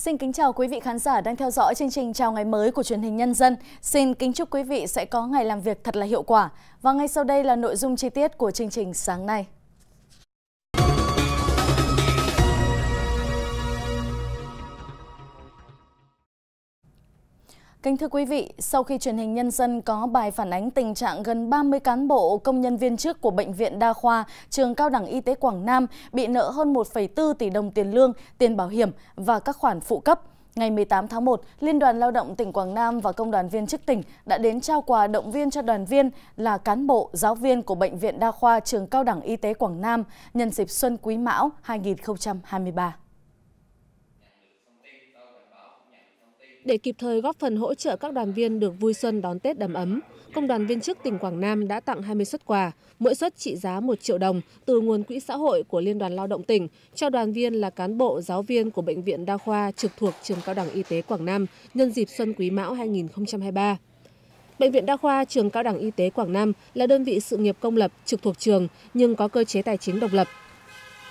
Xin kính chào quý vị khán giả đang theo dõi chương trình Chào ngày mới của truyền hình Nhân dân. Xin kính chúc quý vị sẽ có ngày làm việc thật là hiệu quả. Và ngay sau đây là nội dung chi tiết của chương trình sáng nay. Kính thưa quý vị, sau khi truyền hình Nhân dân có bài phản ánh tình trạng gần 30 cán bộ công nhân viên chức của Bệnh viện Đa khoa Trường Cao đẳng Y tế Quảng Nam bị nợ hơn 1,4 tỷ đồng tiền lương, tiền bảo hiểm và các khoản phụ cấp, Ngày 18 tháng 1, Liên đoàn Lao động tỉnh Quảng Nam và Công đoàn viên chức tỉnh đã đến trao quà động viên cho đoàn viên là cán bộ, giáo viên của Bệnh viện Đa khoa Trường Cao đẳng Y tế Quảng Nam nhân dịp Xuân Quý Mão 2023. để kịp thời góp phần hỗ trợ các đoàn viên được vui xuân đón tết đầm ấm công đoàn viên chức tỉnh quảng nam đã tặng hai mươi xuất quà mỗi xuất trị giá một triệu đồng từ nguồn quỹ xã hội của liên đoàn lao động tỉnh cho đoàn viên là cán bộ giáo viên của bệnh viện đa khoa trực thuộc trường cao đẳng y tế quảng nam nhân dịp xuân quý mão 2023 Bệnh viện Đa khoa Trường Cao đẳng Y tế Quảng Nam là đơn vị sự nghiệp công lập trực thuộc trường nhưng có cơ chế tài chính độc lập,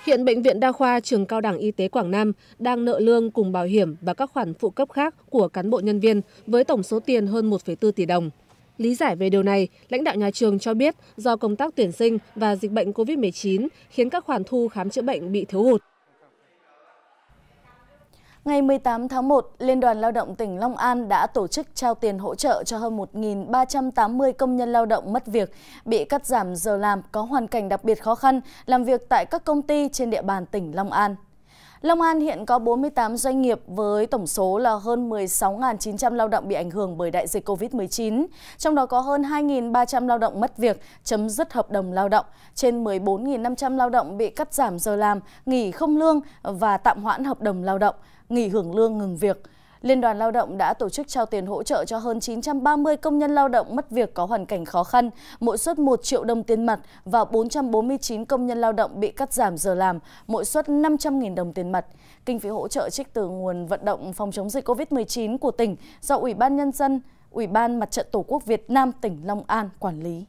hiện bệnh viện đa khoa trường cao đẳng y tế quảng nam đang nợ lương cùng bảo hiểm và các khoản phụ cấp khác của cán bộ nhân viên với tổng số tiền hơn 1,4 tỷ đồng Lý giải về điều này, lãnh đạo nhà trường cho biết do công tác tuyển sinh và dịch bệnh COVID-19 khiến các khoản thu khám chữa bệnh bị thiếu hụt. Ngày 18 tháng 1, Liên đoàn Lao động tỉnh Long An đã tổ chức trao tiền hỗ trợ cho hơn 1.380 công nhân lao động mất việc, bị cắt giảm giờ làm có hoàn cảnh đặc biệt khó khăn, làm việc tại các công ty trên địa bàn tỉnh Long An. Long An hiện có 48 doanh nghiệp với tổng số là hơn 16.900 lao động bị ảnh hưởng bởi đại dịch COVID-19, trong đó có hơn 2.300 lao động mất việc, chấm dứt hợp đồng lao động, trên 14.500 lao động bị cắt giảm giờ làm, nghỉ không lương và tạm hoãn hợp đồng lao động, nghỉ hưởng lương ngừng việc. Liên đoàn Lao động đã tổ chức trao tiền hỗ trợ cho hơn 930 công nhân lao động mất việc có hoàn cảnh khó khăn, mỗi suất 1 triệu đồng tiền mặt và 449 công nhân lao động bị cắt giảm giờ làm, mỗi suất 500.000 đồng tiền mặt. Kinh phí hỗ trợ trích từ nguồn vận động phòng chống dịch COVID-19 của tỉnh do Ủy ban Nhân dân, Ủy ban Mặt trận Tổ quốc Việt Nam tỉnh Long An quản lý.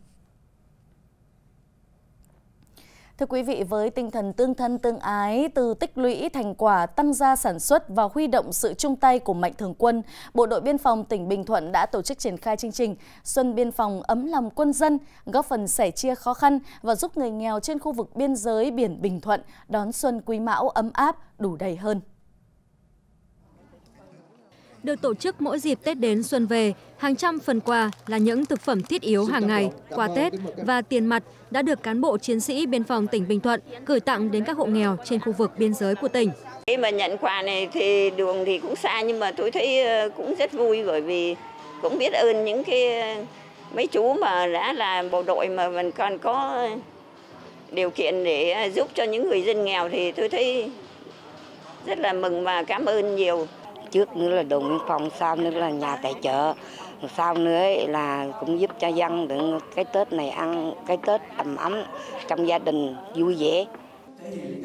Thưa quý vị, với tinh thần tương thân tương ái, từ tích lũy thành quả tăng gia sản xuất và huy động sự chung tay của mạnh thường quân, Bộ đội Biên phòng tỉnh Bình Thuận đã tổ chức triển khai chương trình Xuân Biên phòng ấm lòng quân dân, góp phần sẻ chia khó khăn và giúp người nghèo trên khu vực biên giới biển Bình Thuận đón xuân quý mão ấm áp, đủ đầy hơn được tổ chức mỗi dịp tết đến xuân về hàng trăm phần quà là những thực phẩm thiết yếu hàng ngày quà tết và tiền mặt đã được cán bộ chiến sĩ biên phòng tỉnh bình thuận gửi tặng đến các hộ nghèo trên khu vực biên giới của tỉnh khi mà nhận quà này thì đường thì cũng xa nhưng mà tôi thấy ờ, cũng rất vui bởi vì cũng biết ơn những cái ờ, mấy chú mà đã là bộ đội mà mình còn có điều kiện để ờ, giúp cho những người dân nghèo thì tôi thấy rất là mừng và cảm ơn nhiều trước nữa là đồn biên phòng sau nữa là nhà tài trợ sau nữa là cũng giúp cho dân được cái Tết này ăn cái Tết ấm ấm trong gia đình vui vẻ.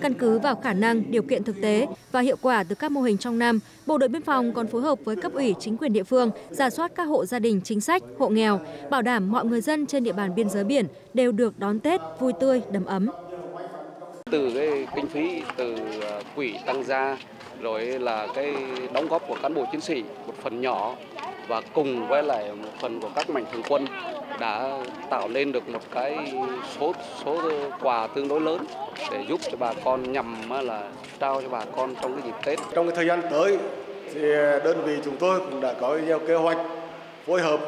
Căn cứ vào khả năng, điều kiện thực tế và hiệu quả từ các mô hình trong năm, Bộ đội Biên phòng còn phối hợp với cấp ủy chính quyền địa phương giả soát các hộ gia đình chính sách, hộ nghèo, bảo đảm mọi người dân trên địa bàn biên giới biển đều được đón Tết vui tươi, đầm ấm. Từ cái kinh phí từ à, quỹ tăng gia rồi là cái đóng góp của cán bộ chiến sĩ một phần nhỏ và cùng với lại một phần của các mảnh thường quân đã tạo nên được một cái số số quà tương đối lớn để giúp cho bà con nhằm là trao cho bà con trong cái dịp Tết. Trong cái thời gian tới thì đơn vị chúng tôi cũng đã có nhiều kế hoạch phối hợp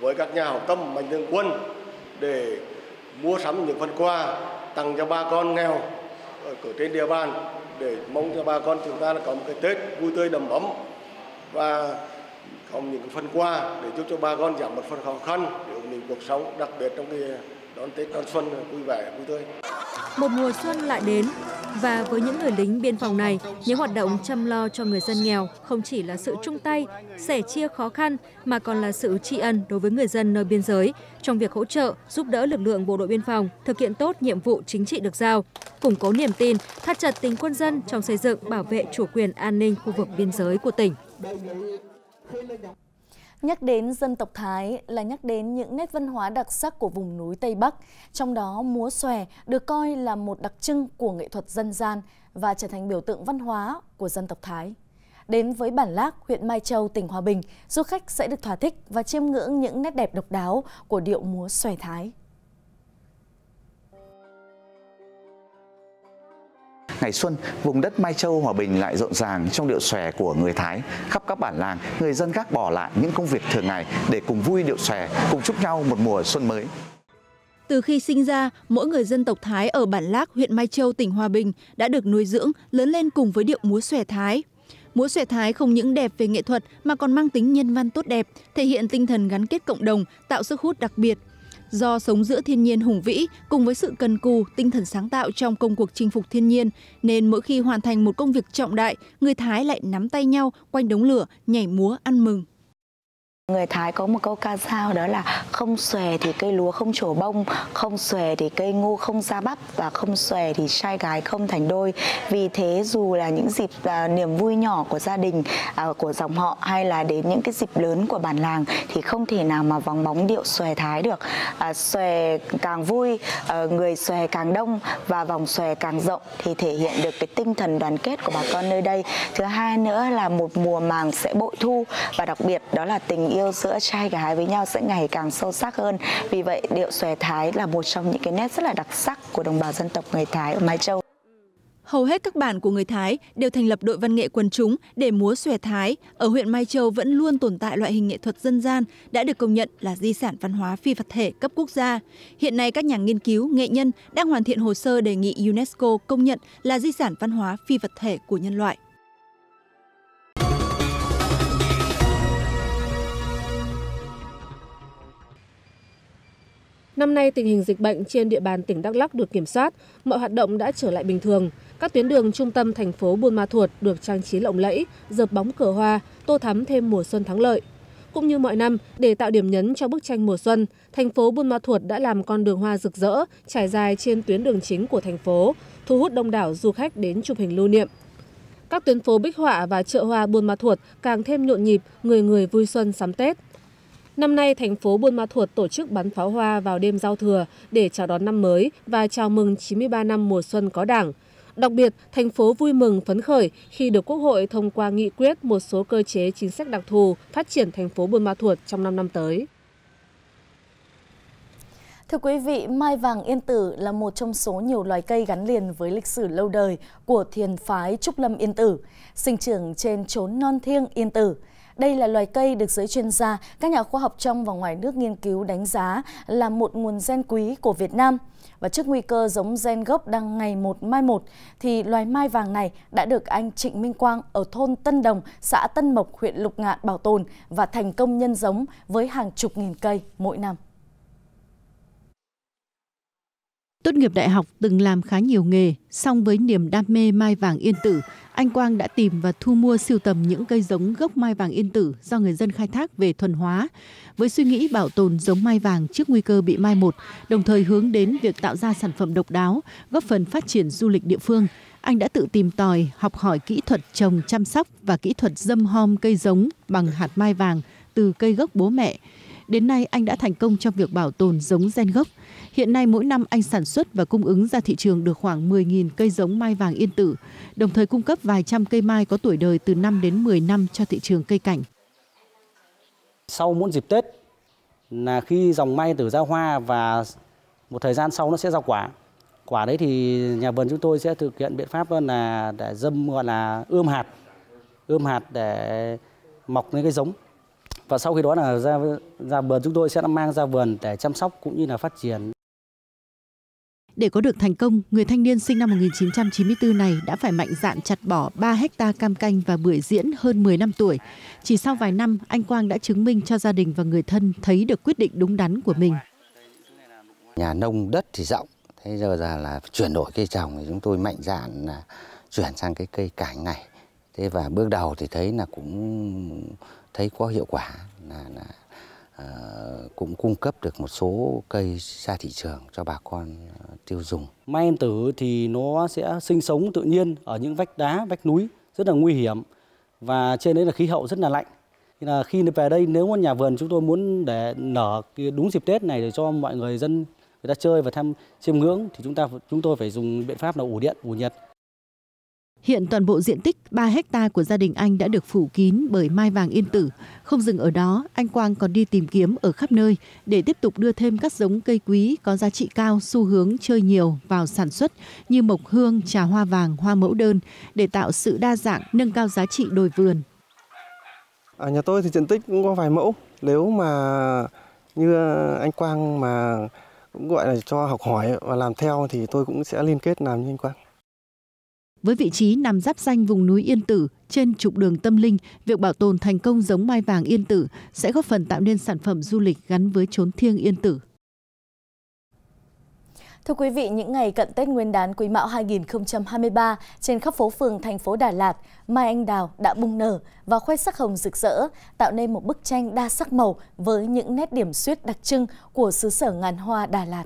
với các nhà hảo tâm mạnh thường quân để mua sắm những phần quà tặng cho bà con nghèo ở trên địa bàn để mong cho bà con chúng ta là có một cái Tết vui tươi đầm ấm và có những phần quà để giúp cho bà con giảm một phần khó khăn để ổn định cuộc sống, đặc biệt trong cái đón Tết đón xuân vui vẻ vui tươi. Một mùa xuân lại đến và với những người lính biên phòng này những hoạt động chăm lo cho người dân nghèo không chỉ là sự chung tay sẻ chia khó khăn mà còn là sự tri ân đối với người dân nơi biên giới trong việc hỗ trợ giúp đỡ lực lượng bộ đội biên phòng thực hiện tốt nhiệm vụ chính trị được giao củng cố niềm tin thắt chặt tình quân dân trong xây dựng bảo vệ chủ quyền an ninh khu vực biên giới của tỉnh Nhắc đến dân tộc Thái là nhắc đến những nét văn hóa đặc sắc của vùng núi Tây Bắc, trong đó múa xòe được coi là một đặc trưng của nghệ thuật dân gian và trở thành biểu tượng văn hóa của dân tộc Thái. Đến với Bản Lác, huyện Mai Châu, tỉnh Hòa Bình, du khách sẽ được thỏa thích và chiêm ngưỡng những nét đẹp độc đáo của điệu múa xòe Thái. ngày xuân vùng đất Mai Châu Hòa Bình lại rộn ràng trong điệu xòe của người Thái. Khắp các bản làng, người dân gác bỏ lại những công việc thường ngày để cùng vui điệu xòe, cùng chúc nhau một mùa xuân mới. Từ khi sinh ra, mỗi người dân tộc Thái ở bản Lác, huyện Mai Châu, tỉnh Hòa Bình đã được nuôi dưỡng, lớn lên cùng với điệu múa xòe Thái. Múa xòe Thái không những đẹp về nghệ thuật mà còn mang tính nhân văn tốt đẹp, thể hiện tinh thần gắn kết cộng đồng, tạo sức hút đặc biệt do sống giữa thiên nhiên hùng vĩ cùng với sự cần cù tinh thần sáng tạo trong công cuộc chinh phục thiên nhiên nên mỗi khi hoàn thành một công việc trọng đại người thái lại nắm tay nhau quanh đống lửa nhảy múa ăn mừng Người Thái có một câu ca dao đó là không xòe thì cây lúa không trổ bông, không xòe thì cây ngô không ra bắp và không xòe thì trai gái không thành đôi. Vì thế dù là những dịp à, niềm vui nhỏ của gia đình, à, của dòng họ hay là đến những cái dịp lớn của bản làng thì không thể nào mà vắng bóng điệu xòe Thái được. À, xòe càng vui, à, người xòe càng đông và vòng xòe càng rộng thì thể hiện được cái tinh thần đoàn kết của bà con nơi đây. Thứ hai nữa là một mùa màng sẽ bội thu và đặc biệt đó là tình yêu yêu giữa trai gái với nhau sẽ ngày càng sâu sắc hơn vì vậy điệu xòe thái là một trong những cái nét rất là đặc sắc của đồng bào dân tộc người thái ở mai châu Hầu hết các bản của người Thái đều thành lập đội văn nghệ quần chúng để múa xòe Thái. Ở huyện Mai Châu vẫn luôn tồn tại loại hình nghệ thuật dân gian đã được công nhận là di sản văn hóa phi vật thể cấp quốc gia. Hiện nay các nhà nghiên cứu, nghệ nhân đang hoàn thiện hồ sơ đề nghị UNESCO công nhận là di sản văn hóa phi vật thể của nhân loại. năm nay tình hình dịch bệnh trên địa bàn tỉnh đắk lắc được kiểm soát mọi hoạt động đã trở lại bình thường các tuyến đường trung tâm thành phố buôn ma thuột được trang trí lộng lẫy dợp bóng cờ hoa tô thắm thêm mùa xuân thắng lợi cũng như mọi năm để tạo điểm nhấn cho bức tranh mùa xuân thành phố buôn ma thuột đã làm con đường hoa rực rỡ trải dài trên tuyến đường chính của thành phố thu hút đông đảo du khách đến chụp hình lưu niệm các tuyến phố bích họa và chợ hoa buôn ma thuột càng thêm nhộn nhịp người người vui xuân sắm tết Năm nay, thành phố Buôn Ma Thuột tổ chức bắn pháo hoa vào đêm giao thừa để chào đón năm mới và chào mừng 93 năm mùa xuân có đảng. Đặc biệt, thành phố vui mừng phấn khởi khi được Quốc hội thông qua nghị quyết một số cơ chế chính sách đặc thù phát triển thành phố Buôn Ma Thuột trong 5 năm tới. Thưa quý vị, mai vàng yên tử là một trong số nhiều loài cây gắn liền với lịch sử lâu đời của thiền phái Trúc Lâm Yên Tử, sinh trưởng trên chốn non thiêng Yên Tử. Đây là loài cây được giới chuyên gia, các nhà khoa học trong và ngoài nước nghiên cứu đánh giá là một nguồn gen quý của Việt Nam. Và trước nguy cơ giống gen gốc đang ngày một mai một, thì loài mai vàng này đã được anh Trịnh Minh Quang ở thôn Tân Đồng, xã Tân Mộc, huyện Lục Ngạn bảo tồn và thành công nhân giống với hàng chục nghìn cây mỗi năm. Tốt nghiệp đại học từng làm khá nhiều nghề, song với niềm đam mê mai vàng yên tử, anh Quang đã tìm và thu mua siêu tầm những cây giống gốc mai vàng yên tử do người dân khai thác về thuần hóa, với suy nghĩ bảo tồn giống mai vàng trước nguy cơ bị mai một, đồng thời hướng đến việc tạo ra sản phẩm độc đáo, góp phần phát triển du lịch địa phương. Anh đã tự tìm tòi, học hỏi kỹ thuật trồng chăm sóc và kỹ thuật dâm hom cây giống bằng hạt mai vàng từ cây gốc bố mẹ. Đến nay anh đã thành công trong việc bảo tồn giống gen gốc, Hiện nay mỗi năm anh sản xuất và cung ứng ra thị trường được khoảng 10.000 cây giống mai vàng yên tử, đồng thời cung cấp vài trăm cây mai có tuổi đời từ 5 đến 10 năm cho thị trường cây cảnh. Sau mỗi dịp Tết là khi dòng mai tử ra hoa và một thời gian sau nó sẽ ra quả. Quả đấy thì nhà vườn chúng tôi sẽ thực hiện biện pháp là để dâm gọi là ươm hạt, ươm hạt để mọc lên cái giống và sau khi đó là ra ra vườn chúng tôi sẽ mang ra vườn để chăm sóc cũng như là phát triển để có được thành công, người thanh niên sinh năm 1994 này đã phải mạnh dạn chặt bỏ 3 hecta cam canh và bưởi diễn hơn 10 năm tuổi. Chỉ sau vài năm, anh Quang đã chứng minh cho gia đình và người thân thấy được quyết định đúng đắn của mình. Nhà nông đất thì rộng, thế giờ ra là chuyển đổi cây trồng thì chúng tôi mạnh dạn là chuyển sang cái cây cảnh này. Thế và bước đầu thì thấy là cũng thấy có hiệu quả là, là Ờ, cũng cung cấp được một số cây ra thị trường cho bà con ờ, tiêu dùng. Mai em tử thì nó sẽ sinh sống tự nhiên ở những vách đá, vách núi rất là nguy hiểm và trên đấy là khí hậu rất là lạnh. Thì là khi về đây nếu mà nhà vườn chúng tôi muốn để nở đúng dịp Tết này để cho mọi người dân người ta chơi và thăm chiêm ngưỡng thì chúng ta chúng tôi phải dùng biện pháp là ủ điện, ủ nhiệt Hiện toàn bộ diện tích 3 hecta của gia đình anh đã được phủ kín bởi mai vàng yên tử. Không dừng ở đó, anh Quang còn đi tìm kiếm ở khắp nơi để tiếp tục đưa thêm các giống cây quý có giá trị cao xu hướng chơi nhiều vào sản xuất như mộc hương, trà hoa vàng, hoa mẫu đơn để tạo sự đa dạng, nâng cao giá trị đồi vườn. Ở à, nhà tôi thì diện tích cũng có vài mẫu. Nếu mà như ờ, anh Quang mà cũng gọi là cho học hỏi và làm theo thì tôi cũng sẽ liên kết làm như anh Quang. Với vị trí nằm giáp danh vùng núi Yên Tử, trên trục đường tâm linh, việc bảo tồn thành công giống mai vàng Yên Tử sẽ góp phần tạo nên sản phẩm du lịch gắn với chốn thiêng Yên Tử. Thưa quý vị, những ngày cận Tết Nguyên đán Quý Mão 2023, trên khắp phố phường thành phố Đà Lạt, mai anh đào đã bung nở và khoe sắc hồng rực rỡ, tạo nên một bức tranh đa sắc màu với những nét điểm suyết đặc trưng của xứ sở ngàn hoa Đà Lạt.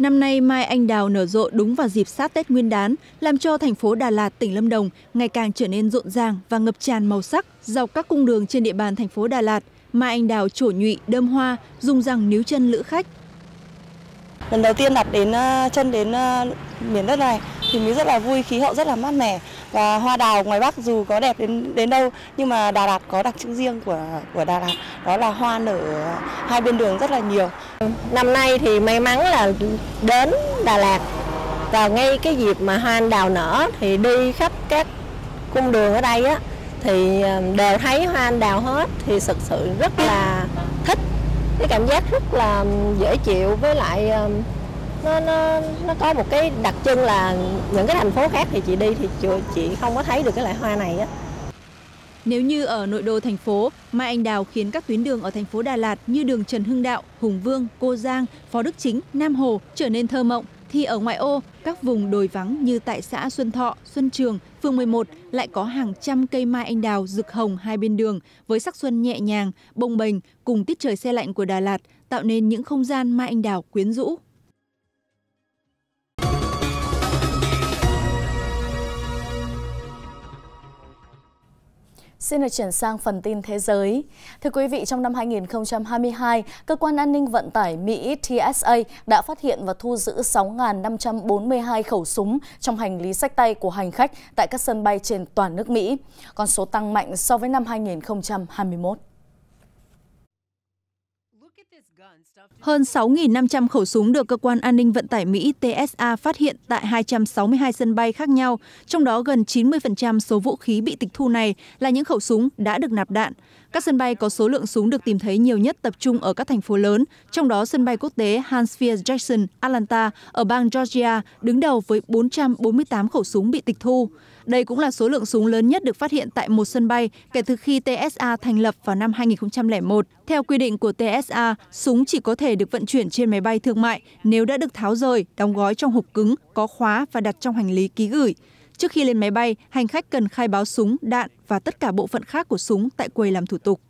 Năm nay mai anh đào nở rộ đúng vào dịp sát Tết Nguyên đán, làm cho thành phố Đà Lạt, tỉnh Lâm Đồng ngày càng trở nên rộn ràng và ngập tràn màu sắc dọc các cung đường trên địa bàn thành phố Đà Lạt. Mai anh đào trổ nhụy, đơm hoa, dùng răng níu chân lữ khách. Lần đầu tiên đặt đến ờ, chân đến ờ, miền đất này thì mình rất là vui, khí hậu rất là mát mẻ và hoa đào ngoài Bắc dù có đẹp đến đến đâu nhưng mà Đà Lạt có đặc trưng riêng của của Đà Lạt đó là hoa nở hai bên đường rất là nhiều. Năm nay thì may mắn là đến Đà Lạt vào ngay cái dịp mà hoa anh đào nở thì đi khắp các cung đường ở đây á thì ờ, đều thấy hoa anh đào hết thì thực sự rất là thích cái cảm giác rất là dễ chịu với lại ờ, nó nó nó có một cái đặc trưng là những cái thành phố khác thì chị đi thì chị, không có thấy được cái loại hoa này á. Nếu như ở nội đô thành phố, mai anh đào khiến các tuyến đường ở thành phố Đà Lạt như đường Trần Hưng Đạo, Hùng Vương, Cô Giang, Phó Đức Chính, Nam Hồ trở nên thơ mộng thì ở ngoại ô, các vùng đồi vắng như tại xã Xuân Thọ, Xuân Trường, phường 11 lại có hàng trăm cây mai anh đào rực hồng hai bên đường với sắc xuân nhẹ nhàng, bồng bềnh cùng tiết trời xe lạnh của Đà Lạt tạo nên những không gian mai anh đào quyến rũ. Xin được chuyển sang phần tin thế giới. Thưa quý vị, trong năm 2022, Cơ quan An ninh Vận tải Mỹ TSA đã phát hiện và thu giữ 6.542 khẩu súng trong hành lý sách tay của hành khách tại các sân bay trên toàn nước Mỹ. Con số tăng mạnh so với năm 2021. Hơn 6.500 khẩu súng được Cơ quan An ninh Vận tải Mỹ TSA phát hiện tại 262 sân bay khác nhau, trong đó gần 90% số vũ khí bị tịch thu này là những khẩu súng đã được nạp đạn. Các sân bay có số lượng súng được tìm thấy nhiều nhất tập trung ở các thành phố lớn, trong đó sân bay quốc tế Hartsfield Jackson, Atlanta ở bang Georgia đứng đầu với 448 khẩu súng bị tịch thu. Đây cũng là số lượng súng lớn nhất được phát hiện tại một sân bay kể từ khi TSA thành lập vào năm 2001. Theo quy định của TSA, súng chỉ có thể được vận chuyển trên máy bay thương mại nếu đã được tháo rời, đóng gói trong hộp cứng, có khóa và đặt trong hành lý ký gửi. Trước khi lên máy bay, hành khách cần khai báo súng, đạn và tất cả bộ phận khác của súng tại quầy làm thủ tục.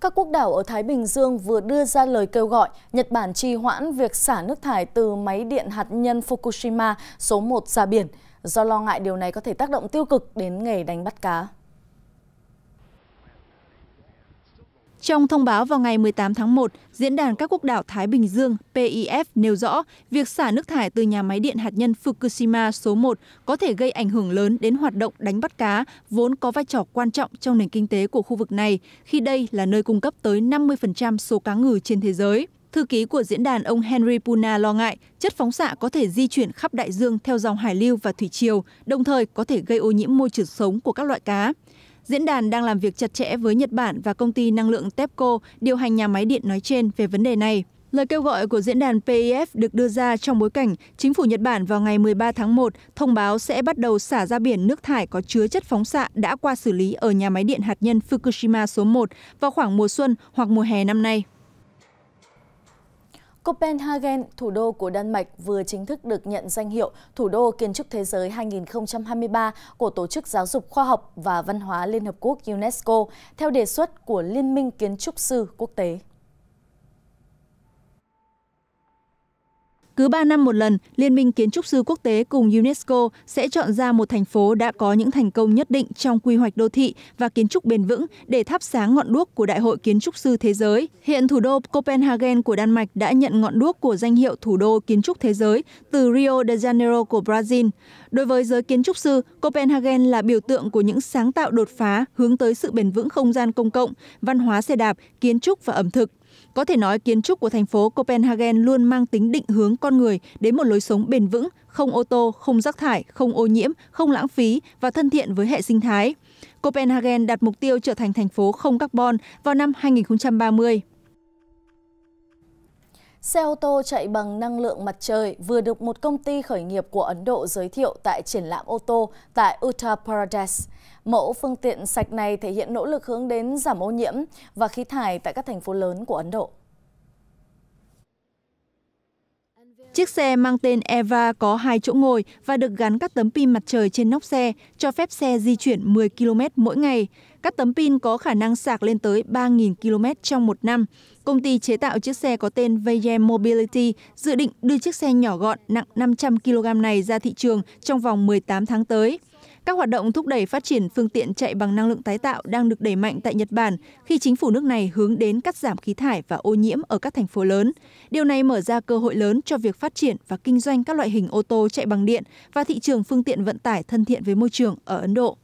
Các quốc đảo ở Thái Bình Dương vừa đưa ra lời kêu gọi Nhật Bản trì hoãn việc xả nước thải từ máy điện hạt nhân Fukushima số 1 ra biển do lo ngại điều này có thể tác động tiêu cực đến nghề đánh bắt cá. Trong thông báo vào ngày 18 tháng 1, Diễn đàn các quốc đảo Thái Bình Dương PIF nêu rõ việc xả nước thải từ nhà máy điện hạt nhân Fukushima số 1 có thể gây ảnh hưởng lớn đến hoạt động đánh bắt cá vốn có vai trò quan trọng trong nền kinh tế của khu vực này, khi đây là nơi cung cấp tới 50% số cá ngừ trên thế giới. Thư ký của diễn đàn ông Henry Puna lo ngại chất phóng xạ có thể di chuyển khắp đại dương theo dòng hải lưu và thủy triều, đồng thời có thể gây ô nhiễm môi trường sống của các loại cá. Diễn đàn đang làm việc chặt chẽ với Nhật Bản và công ty năng lượng TEPCO điều hành nhà máy điện nói trên về vấn đề này. Lời kêu gọi của diễn đàn PIF được đưa ra trong bối cảnh chính phủ Nhật Bản vào ngày 13 tháng 1 thông báo sẽ bắt đầu xả ra biển nước thải có chứa chất phóng xạ đã qua xử lý ở nhà máy điện hạt nhân Fukushima số 1 vào khoảng mùa xuân hoặc mùa hè năm nay. Copenhagen, thủ đô của Đan Mạch vừa chính thức được nhận danh hiệu Thủ đô Kiến trúc Thế giới 2023 của Tổ chức Giáo dục Khoa học và Văn hóa Liên Hợp Quốc UNESCO theo đề xuất của Liên minh Kiến trúc sư Quốc tế. Cứ 3 năm một lần, Liên minh Kiến trúc sư quốc tế cùng UNESCO sẽ chọn ra một thành phố đã có những thành công nhất định trong quy hoạch đô thị và kiến trúc bền vững để thắp sáng ngọn đuốc của Đại hội Kiến trúc sư Thế giới. Hiện thủ đô Copenhagen của Đan Mạch đã nhận ngọn đuốc của danh hiệu thủ đô kiến trúc thế giới từ Rio de Janeiro của Brazil. Đối với giới kiến trúc sư, Copenhagen là biểu tượng của những sáng tạo đột phá hướng tới sự bền vững không gian công cộng, văn hóa xe đạp, kiến trúc và ẩm thực. Có thể nói kiến trúc của thành phố Copenhagen luôn mang tính định hướng con người đến một lối sống bền vững, không ô tô, không rác thải, không ô nhiễm, không lãng phí và thân thiện với hệ sinh thái. Copenhagen đặt mục tiêu trở thành thành phố không carbon vào năm 2030. Xe ô tô chạy bằng năng lượng mặt trời vừa được một công ty khởi nghiệp của Ấn Độ giới thiệu tại triển lãm ô tô tại Uttar Pradesh. Mẫu phương tiện sạch này thể hiện nỗ lực hướng đến giảm ô nhiễm và khí thải tại các thành phố lớn của Ấn Độ. Chiếc xe mang tên Eva có hai chỗ ngồi và được gắn các tấm pin mặt trời trên nóc xe, cho phép xe di chuyển 10 km mỗi ngày. Các tấm pin có khả năng sạc lên tới 3.000 km trong một năm. Công ty chế tạo chiếc xe có tên Veyem Mobility dự định đưa chiếc xe nhỏ gọn nặng 500 kg này ra thị trường trong vòng 18 tháng tới. Các hoạt động thúc đẩy phát triển phương tiện chạy bằng năng lượng tái tạo đang được đẩy mạnh tại Nhật Bản khi chính phủ nước này hướng đến cắt giảm khí thải và ô nhiễm ở các thành phố lớn. Điều này mở ra cơ hội lớn cho việc phát triển và kinh doanh các loại hình ô tô chạy bằng điện và thị trường phương tiện vận tải thân thiện với môi trường ở Ấn Độ.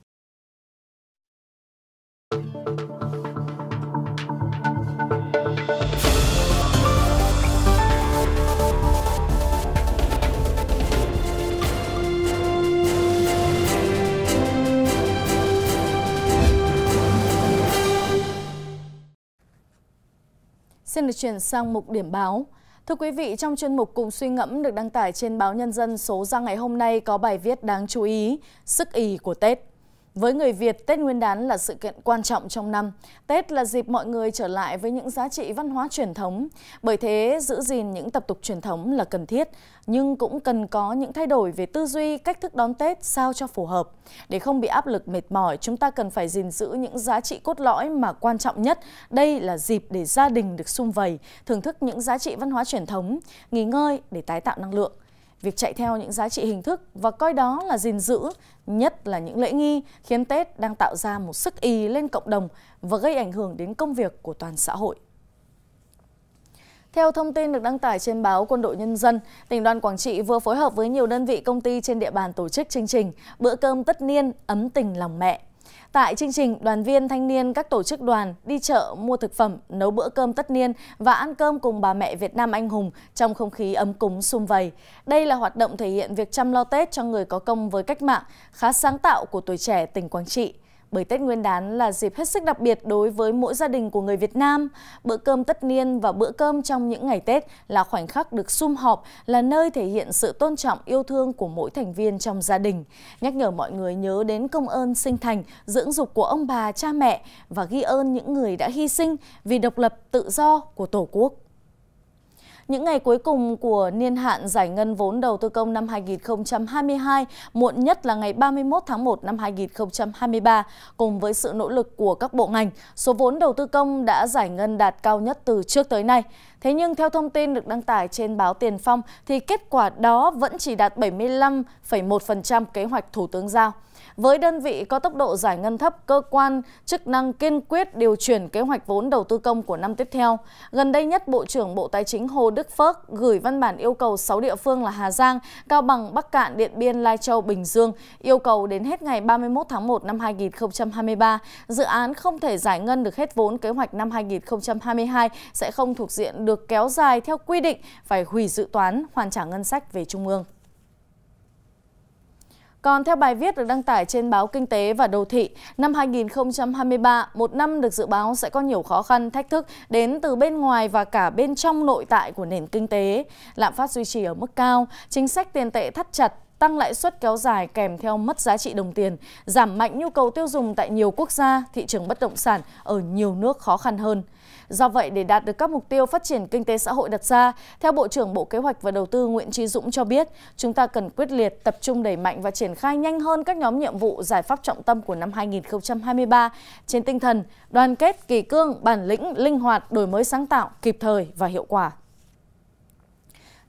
Xin được chuyển sang mục điểm báo. Thưa quý vị, trong chuyên mục Cùng suy ngẫm được đăng tải trên báo Nhân dân số ra ngày hôm nay có bài viết đáng chú ý, sức ý của Tết. Với người Việt, Tết Nguyên đán là sự kiện quan trọng trong năm. Tết là dịp mọi người trở lại với những giá trị văn hóa truyền thống. Bởi thế, giữ gìn những tập tục truyền thống là cần thiết, nhưng cũng cần có những thay đổi về tư duy, cách thức đón Tết sao cho phù hợp. Để không bị áp lực mệt mỏi, chúng ta cần phải gìn giữ những giá trị cốt lõi mà quan trọng nhất. Đây là dịp để gia đình được sum vầy, thưởng thức những giá trị văn hóa truyền thống, nghỉ ngơi để tái tạo năng lượng. Việc chạy theo những giá trị hình thức và coi đó là gìn giữ, nhất là những lễ nghi, khiến Tết đang tạo ra một sức y lên cộng đồng và gây ảnh hưởng đến công việc của toàn xã hội. Theo thông tin được đăng tải trên báo Quân đội Nhân dân, tỉnh đoàn Quảng Trị vừa phối hợp với nhiều đơn vị công ty trên địa bàn tổ chức chương trình Bữa cơm tất niên ấm tình lòng mẹ Tại chương trình, đoàn viên thanh niên các tổ chức đoàn đi chợ mua thực phẩm, nấu bữa cơm tất niên và ăn cơm cùng bà mẹ Việt Nam anh hùng trong không khí ấm cúng sum vầy. Đây là hoạt động thể hiện việc chăm lo Tết cho người có công với cách mạng, khá sáng tạo của tuổi trẻ tỉnh Quảng Trị. Bởi Tết Nguyên đán là dịp hết sức đặc biệt đối với mỗi gia đình của người Việt Nam. Bữa cơm tất niên và bữa cơm trong những ngày Tết là khoảnh khắc được sum họp, là nơi thể hiện sự tôn trọng yêu thương của mỗi thành viên trong gia đình. Nhắc nhở mọi người nhớ đến công ơn sinh thành, dưỡng dục của ông bà, cha mẹ và ghi ơn những người đã hy sinh vì độc lập, tự do của Tổ quốc. Những ngày cuối cùng của niên hạn giải ngân vốn đầu tư công năm 2022, muộn nhất là ngày 31 tháng 1 năm 2023, cùng với sự nỗ lực của các bộ ngành, số vốn đầu tư công đã giải ngân đạt cao nhất từ trước tới nay. Thế nhưng theo thông tin được đăng tải trên báo Tiền Phong thì kết quả đó vẫn chỉ đạt 75,1% kế hoạch Thủ tướng giao. Với đơn vị có tốc độ giải ngân thấp, cơ quan chức năng kiên quyết điều chuyển kế hoạch vốn đầu tư công của năm tiếp theo. Gần đây nhất, Bộ trưởng Bộ Tài chính Hồ Đức Phước gửi văn bản yêu cầu 6 địa phương là Hà Giang, Cao Bằng, Bắc Cạn, Điện Biên, Lai Châu, Bình Dương yêu cầu đến hết ngày 31 tháng 1 năm 2023, dự án không thể giải ngân được hết vốn kế hoạch năm 2022 sẽ không thuộc diện được được kéo dài theo quy định phải hủy dự toán hoàn trả ngân sách về Trung ương. Còn theo bài viết được đăng tải trên báo Kinh tế và Đô thị, năm 2023, một năm được dự báo sẽ có nhiều khó khăn, thách thức đến từ bên ngoài và cả bên trong nội tại của nền kinh tế. Lạm phát duy trì ở mức cao, chính sách tiền tệ thắt chặt, tăng lãi suất kéo dài kèm theo mất giá trị đồng tiền, giảm mạnh nhu cầu tiêu dùng tại nhiều quốc gia, thị trường bất động sản ở nhiều nước khó khăn hơn. Do vậy, để đạt được các mục tiêu phát triển kinh tế xã hội đặt ra, theo Bộ trưởng Bộ Kế hoạch và Đầu tư Nguyễn Trí Dũng cho biết, chúng ta cần quyết liệt tập trung đẩy mạnh và triển khai nhanh hơn các nhóm nhiệm vụ giải pháp trọng tâm của năm 2023 trên tinh thần đoàn kết, kỳ cương, bản lĩnh, linh hoạt, đổi mới sáng tạo, kịp thời và hiệu quả.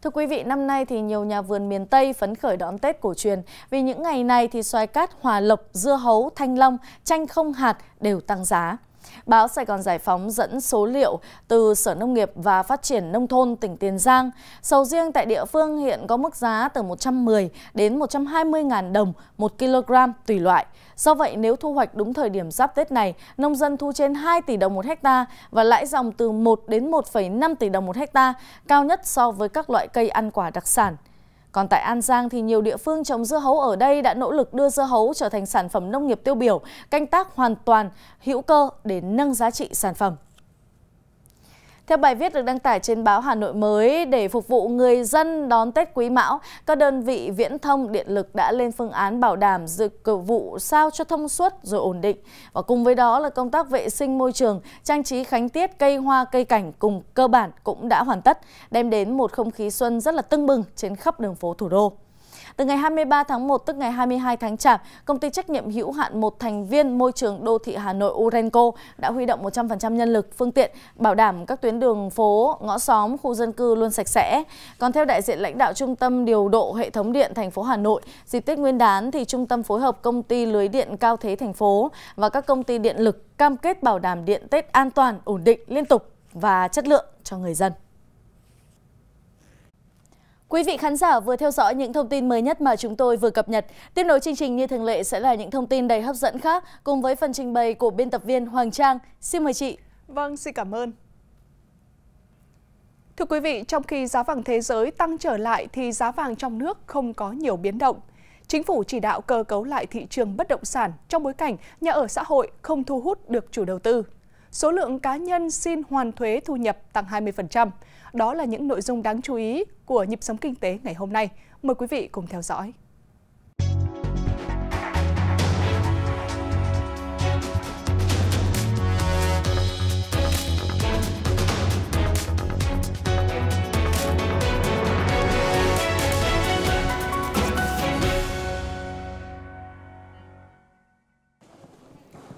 Thưa quý vị, năm nay thì nhiều nhà vườn miền Tây phấn khởi đón Tết cổ truyền vì những ngày này thì xoài cát, hòa lộc, dưa hấu, thanh long, chanh không hạt đều tăng giá. Báo Sài Gòn Giải Phóng dẫn số liệu từ Sở Nông nghiệp và Phát triển Nông thôn tỉnh Tiền Giang. Sầu riêng tại địa phương hiện có mức giá từ 110 đến 120 ngàn đồng 1 kg tùy loại. Do vậy, nếu thu hoạch đúng thời điểm giáp Tết này, nông dân thu trên 2 tỷ đồng một hecta và lãi dòng từ 1 đến 1,5 tỷ đồng một hecta cao nhất so với các loại cây ăn quả đặc sản. Còn tại An Giang thì nhiều địa phương trồng dưa hấu ở đây đã nỗ lực đưa dưa hấu trở thành sản phẩm nông nghiệp tiêu biểu, canh tác hoàn toàn hữu cơ để nâng giá trị sản phẩm. Theo bài viết được đăng tải trên báo Hà Nội mới, để phục vụ người dân đón Tết Quý Mão, các đơn vị viễn thông điện lực đã lên phương án bảo đảm dịch vụ sao cho thông suốt rồi ổn định. Và cùng với đó là công tác vệ sinh môi trường, trang trí khánh tiết, cây hoa, cây cảnh cùng cơ bản cũng đã hoàn tất, đem đến một không khí xuân rất là tưng bừng trên khắp đường phố thủ đô. Từ ngày 23 tháng 1 tức ngày 22 tháng Chạp, công ty trách nhiệm hữu hạn một thành viên môi trường đô thị Hà Nội Urenco đã huy động 100% nhân lực, phương tiện bảo đảm các tuyến đường phố, ngõ xóm, khu dân cư luôn sạch sẽ. Còn theo đại diện lãnh đạo trung tâm điều độ hệ thống điện thành phố Hà Nội, dịp Tết Nguyên đán thì trung tâm phối hợp công ty lưới điện Cao Thế thành phố và các công ty điện lực cam kết bảo đảm điện Tết an toàn, ổn định, liên tục và chất lượng cho người dân. Quý vị khán giả vừa theo dõi những thông tin mới nhất mà chúng tôi vừa cập nhật. Tiếp nối chương trình như thường lệ sẽ là những thông tin đầy hấp dẫn khác cùng với phần trình bày của biên tập viên Hoàng Trang. Xin mời chị. Vâng, xin cảm ơn. Thưa quý vị, trong khi giá vàng thế giới tăng trở lại thì giá vàng trong nước không có nhiều biến động. Chính phủ chỉ đạo cơ cấu lại thị trường bất động sản trong bối cảnh nhà ở xã hội không thu hút được chủ đầu tư số lượng cá nhân xin hoàn thuế thu nhập tăng 20%. Đó là những nội dung đáng chú ý của Nhịp sống kinh tế ngày hôm nay. Mời quý vị cùng theo dõi.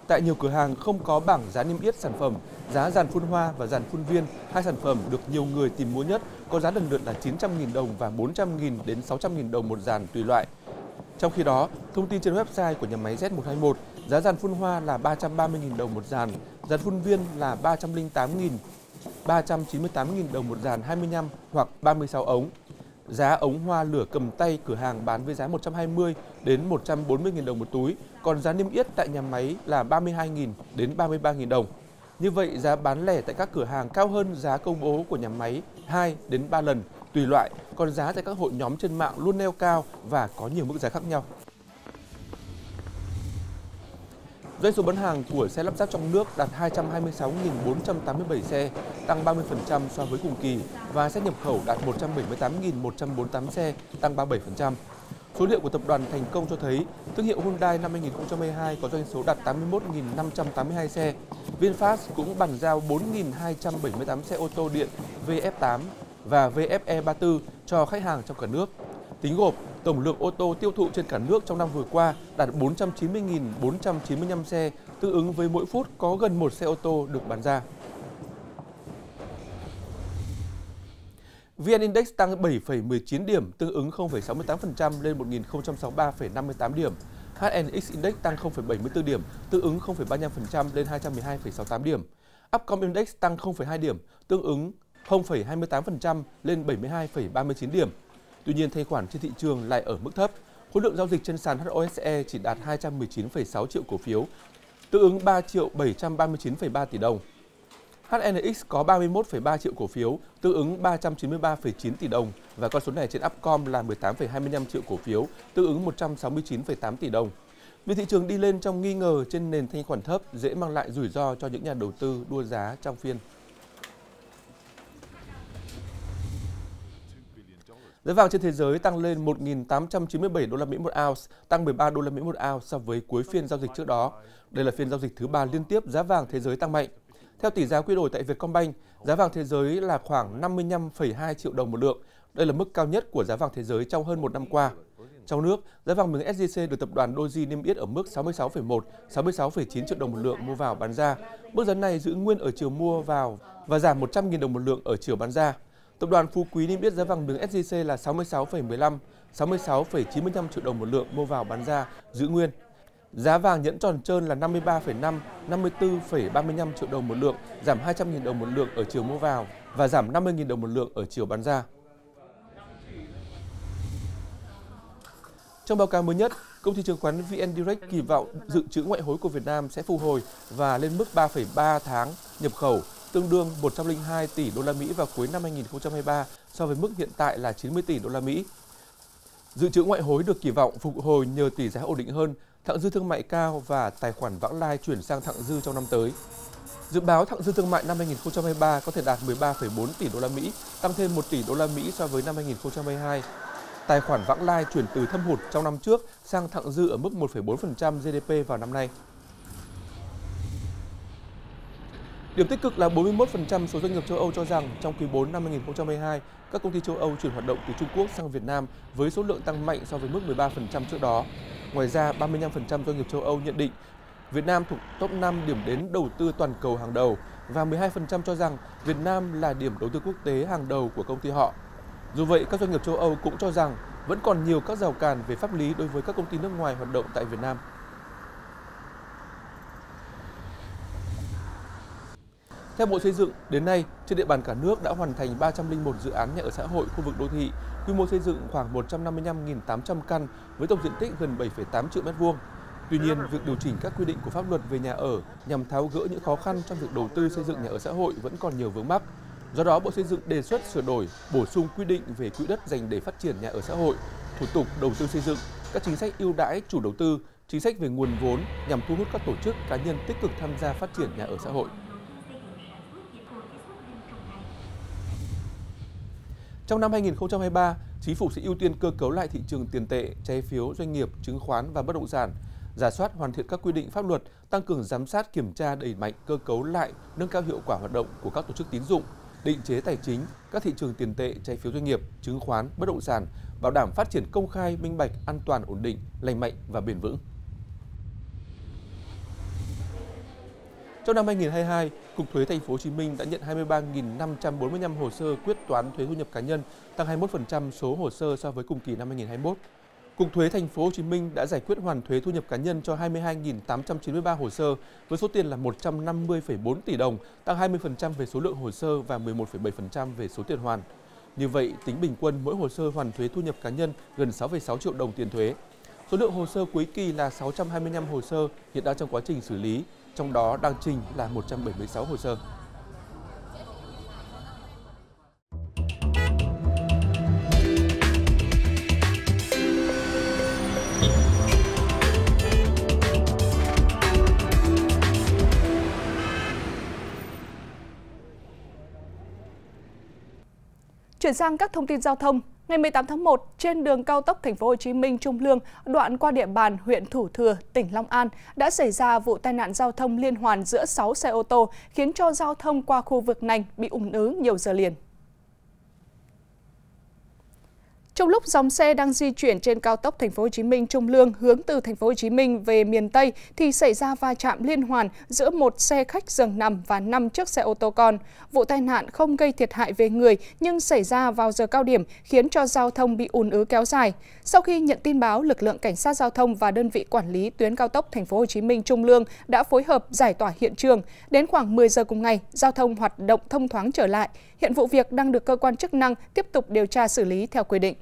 Tại nhiều cửa hàng không có bảng giá niêm yết sản phẩm, giá dàn phun hoa và dàn phun viên, hai sản phẩm được nhiều người tìm mua nhất, có giá lần lượt là 900.000 đồng và 400.000 đến 600.000 đồng một dàn tùy loại. Trong khi đó, thông tin trên website của nhà máy Z121, giá dàn phun hoa là 330.000 đồng một dàn, dàn phun viên là 308.000, 398.000 đồng một dàn 25 hoặc 36 ống. Giá ống hoa lửa cầm tay cửa hàng bán với giá 120 đến 140 000 đồng một túi, còn giá niêm yết tại nhà máy là 32.000 đến 33.000 đồng. Như vậy giá bán lẻ tại các cửa hàng cao hơn giá công bố của nhà máy 2 đến 3 lần tùy loại, còn giá tại các hội nhóm trên mạng luôn neo cao và có nhiều mức giá khác nhau. Doanh số bán hàng của xe lắp ráp trong nước đạt 226.487 xe, tăng 30% so với cùng kỳ và xe nhập khẩu đạt 178.148 xe, tăng 37%. Số liệu của tập đoàn thành công cho thấy thương hiệu Hyundai năm 2022 có doanh số đạt 81.582 xe. VinFast cũng bàn giao 4.278 xe ô tô điện VF8 và VFE34 cho khách hàng trong cả nước. Tính gộp, tổng lượng ô tô tiêu thụ trên cả nước trong năm vừa qua đạt 490.495 xe, tương ứng với mỗi phút có gần một xe ô tô được bán ra. VN Index tăng 7,19 điểm, tương ứng 0,68% lên 1.063,58 điểm. HNX Index tăng 0,74 điểm, tương ứng 0,35% lên 212,68 điểm. Upcom Index tăng 0,2 điểm, tương ứng 0,28% lên 72,39 điểm. Tuy nhiên, thanh khoản trên thị trường lại ở mức thấp. Khối lượng giao dịch trên sàn HOSE chỉ đạt 219,6 triệu cổ phiếu, tương ứng 3 triệu 739,3 tỷ đồng. HNX có 31,3 triệu cổ phiếu, tương ứng 393,9 tỷ đồng và con số này trên Upcom là 18,25 triệu cổ phiếu, tương ứng 169,8 tỷ đồng. Vì thị trường đi lên trong nghi ngờ trên nền thanh khoản thấp dễ mang lại rủi ro cho những nhà đầu tư đua giá trong phiên Giá vàng trên thế giới tăng lên 1.897 đô la Mỹ một ounce, tăng 13 đô la Mỹ một ounce so với cuối phiên giao dịch trước đó. Đây là phiên giao dịch thứ ba liên tiếp giá vàng thế giới tăng mạnh. Theo tỷ giá quy đổi tại Vietcombank, giá vàng thế giới là khoảng 55,2 triệu đồng một lượng. Đây là mức cao nhất của giá vàng thế giới trong hơn một năm qua. Trong nước, giá vàng miếng SJC được tập đoàn Doji niêm yết ở mức 66,1, 66,9 triệu đồng một lượng mua vào bán ra. Mức giá này giữ nguyên ở chiều mua vào và giảm 100.000 đồng một lượng ở chiều bán ra. Tập đoàn Phú Quý niêm yết giá vàng miếng SJC là 66,15, 66,95 triệu đồng một lượng mua vào bán ra, giữ nguyên. Giá vàng nhẫn tròn trơn là 53,5, 54,35 triệu đồng một lượng, giảm 200.000 đồng một lượng ở chiều mua vào và giảm 50.000 đồng một lượng ở chiều bán ra. Trong báo cáo mới nhất, công ty chứng khoán VN Direct kỳ vọng dự trữ ngoại hối của Việt Nam sẽ phục hồi và lên mức 3,3 tháng nhập khẩu tương đương 102 tỷ đô la Mỹ vào cuối năm 2023 so với mức hiện tại là 90 tỷ đô la Mỹ. Dự trữ ngoại hối được kỳ vọng phục hồi nhờ tỷ giá ổn định hơn, thặng dư thương mại cao và tài khoản vãng lai chuyển sang thặng dư trong năm tới. Dự báo thặng dư thương mại năm 2023 có thể đạt 13,4 tỷ đô la Mỹ, tăng thêm 1 tỷ đô la Mỹ so với năm 2022. Tài khoản vãng lai chuyển từ thâm hụt trong năm trước sang thặng dư ở mức 1,4% GDP vào năm nay. Điểm tích cực là 41% số doanh nghiệp châu Âu cho rằng trong quý 4 năm 2022, các công ty châu Âu chuyển hoạt động từ Trung Quốc sang Việt Nam với số lượng tăng mạnh so với mức 13% trước đó. Ngoài ra, 35% doanh nghiệp châu Âu nhận định Việt Nam thuộc top 5 điểm đến đầu tư toàn cầu hàng đầu và 12% cho rằng Việt Nam là điểm đầu tư quốc tế hàng đầu của công ty họ. Dù vậy, các doanh nghiệp châu Âu cũng cho rằng vẫn còn nhiều các rào cản về pháp lý đối với các công ty nước ngoài hoạt động tại Việt Nam. Theo Bộ Xây dựng, đến nay trên địa bàn cả nước đã hoàn thành 301 dự án nhà ở xã hội khu vực đô thị, quy mô xây dựng khoảng 155.800 căn với tổng diện tích gần 7,8 triệu m2. Tuy nhiên, việc điều chỉnh các quy định của pháp luật về nhà ở nhằm tháo gỡ những khó khăn trong việc đầu tư xây dựng nhà ở xã hội vẫn còn nhiều vướng mắc. Do đó, Bộ Xây dựng đề xuất sửa đổi, bổ sung quy định về quỹ đất dành để phát triển nhà ở xã hội, thủ tục đầu tư xây dựng, các chính sách ưu đãi chủ đầu tư, chính sách về nguồn vốn nhằm thu hút các tổ chức cá nhân tích cực tham gia phát triển nhà ở xã hội. Trong năm 2023, chính phủ sẽ ưu tiên cơ cấu lại thị trường tiền tệ, trái phiếu, doanh nghiệp, chứng khoán và bất động sản, giả soát hoàn thiện các quy định pháp luật, tăng cường giám sát kiểm tra đẩy mạnh cơ cấu lại, nâng cao hiệu quả hoạt động của các tổ chức tín dụng, định chế tài chính, các thị trường tiền tệ, trái phiếu doanh nghiệp, chứng khoán, bất động sản, bảo đảm phát triển công khai, minh bạch, an toàn, ổn định, lành mạnh và bền vững. Trong năm 2022, Cục Thuế Thành phố Hồ Chí Minh đã nhận 23.545 hồ sơ quyết toán thuế thu nhập cá nhân, tăng 21% số hồ sơ so với cùng kỳ năm 2021. Cục Thuế Thành phố Hồ Chí Minh đã giải quyết hoàn thuế thu nhập cá nhân cho 22.893 hồ sơ với số tiền là 150,4 tỷ đồng, tăng 20% về số lượng hồ sơ và 11,7% về số tiền hoàn. Như vậy, tính bình quân mỗi hồ sơ hoàn thuế thu nhập cá nhân gần 6,6 triệu đồng tiền thuế. Số lượng hồ sơ cuối kỳ là 625 hồ sơ hiện đang trong quá trình xử lý, trong đó đang trình là 176 hồ sơ. Chuyển sang các thông tin giao thông. Ngày 18 tháng 1, trên đường cao tốc Thành phố Hồ Chí Minh Trung Lương, đoạn qua địa bàn huyện Thủ Thừa, tỉnh Long An đã xảy ra vụ tai nạn giao thông liên hoàn giữa 6 xe ô tô khiến cho giao thông qua khu vực này bị ủng ứ nhiều giờ liền. Trong lúc dòng xe đang di chuyển trên cao tốc Thành phố Hồ Chí Minh Trung Lương hướng từ Thành phố Hồ Chí Minh về miền Tây thì xảy ra va chạm liên hoàn giữa một xe khách giường nằm và năm chiếc xe ô tô con. Vụ tai nạn không gây thiệt hại về người nhưng xảy ra vào giờ cao điểm khiến cho giao thông bị ùn ứ kéo dài. Sau khi nhận tin báo, lực lượng cảnh sát giao thông và đơn vị quản lý tuyến cao tốc Thành phố Hồ Chí Minh Trung Lương đã phối hợp giải tỏa hiện trường. Đến khoảng 10 giờ cùng ngày, giao thông hoạt động thông thoáng trở lại. Hiện vụ việc đang được cơ quan chức năng tiếp tục điều tra xử lý theo quy định.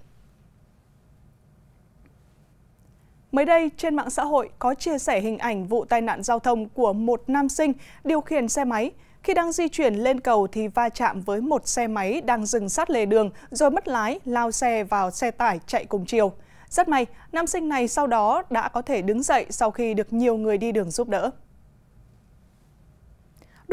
Mới đây, trên mạng xã hội có chia sẻ hình ảnh vụ tai nạn giao thông của một nam sinh điều khiển xe máy. Khi đang di chuyển lên cầu thì va chạm với một xe máy đang dừng sát lề đường rồi mất lái lao xe vào xe tải chạy cùng chiều. Rất may, nam sinh này sau đó đã có thể đứng dậy sau khi được nhiều người đi đường giúp đỡ.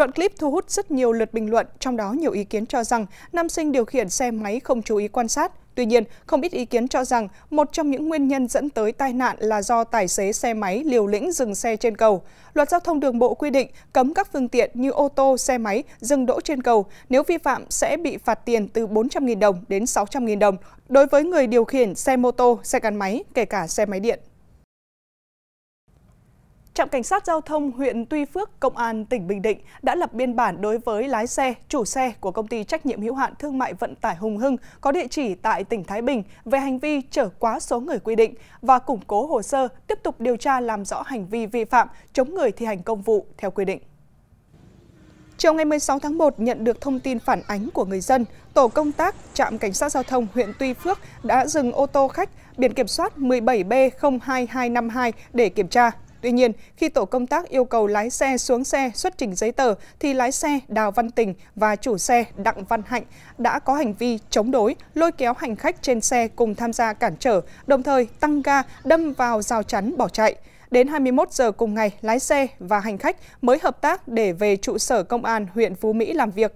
Đoạn clip thu hút rất nhiều lượt bình luận, trong đó nhiều ý kiến cho rằng nam sinh điều khiển xe máy không chú ý quan sát. Tuy nhiên, không ít ý kiến cho rằng một trong những nguyên nhân dẫn tới tai nạn là do tài xế xe máy liều lĩnh dừng xe trên cầu. Luật giao thông đường bộ quy định cấm các phương tiện như ô tô, xe máy dừng đỗ trên cầu. Nếu vi phạm sẽ bị phạt tiền từ 400.000 đồng đến 600.000 đồng đối với người điều khiển xe mô tô, xe gắn máy, kể cả xe máy điện. Trạm Cảnh sát Giao thông huyện Tuy Phước, Công an tỉnh Bình Định đã lập biên bản đối với lái xe, chủ xe của công ty trách nhiệm hữu hạn thương mại vận tải Hùng Hưng có địa chỉ tại tỉnh Thái Bình về hành vi trở quá số người quy định và củng cố hồ sơ tiếp tục điều tra làm rõ hành vi vi phạm chống người thi hành công vụ theo quy định. Chiều ngày 16 tháng 1 nhận được thông tin phản ánh của người dân, tổ công tác trạm cảnh sát giao thông huyện Tuy Phước đã dừng ô tô khách biển kiểm soát 17B02252 để kiểm tra. Tuy nhiên, khi tổ công tác yêu cầu lái xe xuống xe xuất trình giấy tờ, thì lái xe Đào Văn Tình và chủ xe Đặng Văn Hạnh đã có hành vi chống đối, lôi kéo hành khách trên xe cùng tham gia cản trở, đồng thời tăng ga đâm vào rào chắn bỏ chạy. Đến 21 giờ cùng ngày, lái xe và hành khách mới hợp tác để về trụ sở công an huyện Phú Mỹ làm việc.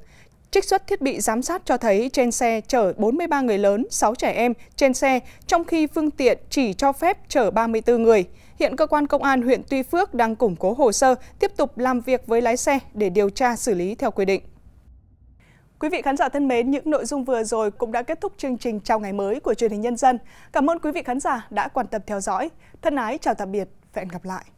Trích xuất thiết bị giám sát cho thấy trên xe chở 43 người lớn, 6 trẻ em trên xe, trong khi phương tiện chỉ cho phép chở 34 người. Hiện cơ quan công an huyện Tuy Phước đang củng cố hồ sơ, tiếp tục làm việc với lái xe để điều tra xử lý theo quy định. Quý vị khán giả thân mến, những nội dung vừa rồi cũng đã kết thúc chương trình Chào Ngày Mới của truyền hình Nhân dân. Cảm ơn quý vị khán giả đã quan tâm theo dõi. Thân ái chào tạm biệt và hẹn gặp lại.